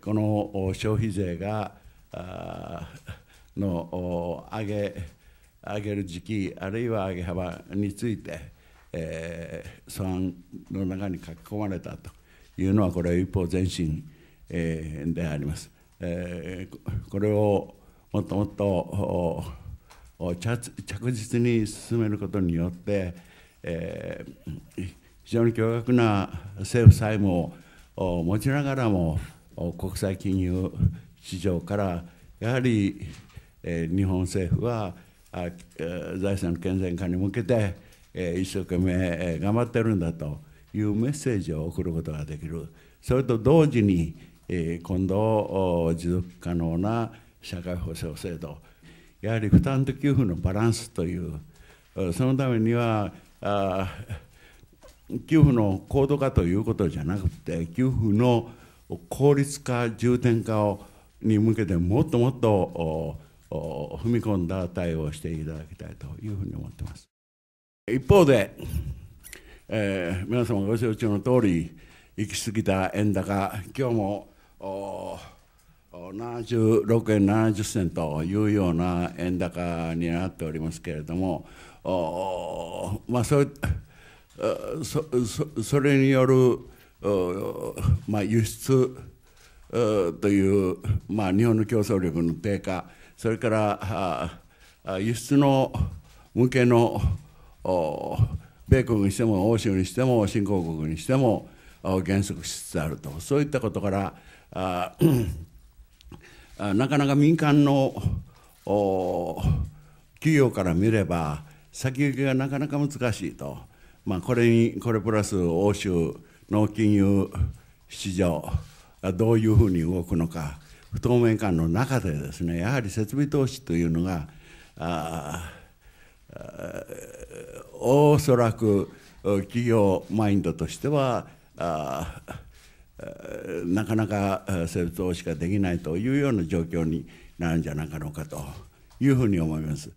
この消費税がの上げ上げる時期あるいは上げ幅について、えー、素案の中に書き込まれたというのはこれは一方前進、えー、であります。えー、これをもっともっと着実に進めることによって、えー、非常に強額な政府債務を持ちながらも国際金融市場からやはり、日本政府は財産の健全化に向けて、一生懸命、頑張ってるんだというメッセージを送ることができるそれと同時に、今度持続可能な社会保障制度やはり負担と給付のバランスというそのためには給付の高度化ということじゃなくて給付の効率化重点化をに向けてもっともっと踏み込んだ対応をしていただきたいというふうに思っています一方で、えー、皆様ご承知の通り行き過ぎた円高今日も76円70銭というような円高になっておりますけれどもまあそそそれによるまあ、輸出という、まあ、日本の競争力の低下それから輸出の向けの米国にしても欧州にしても新興国にしても減速しつつあるとそういったことからあなかなか民間の企業から見れば先行きがなかなか難しいと、まあ、これにこれプラス欧州農金融市場がどういうふうに動くのか不透明感の中でですねやはり設備投資というのがあおそらく企業マインドとしてはあなかなか設備投資ができないというような状況になるんじゃなかろうかというふうに思います。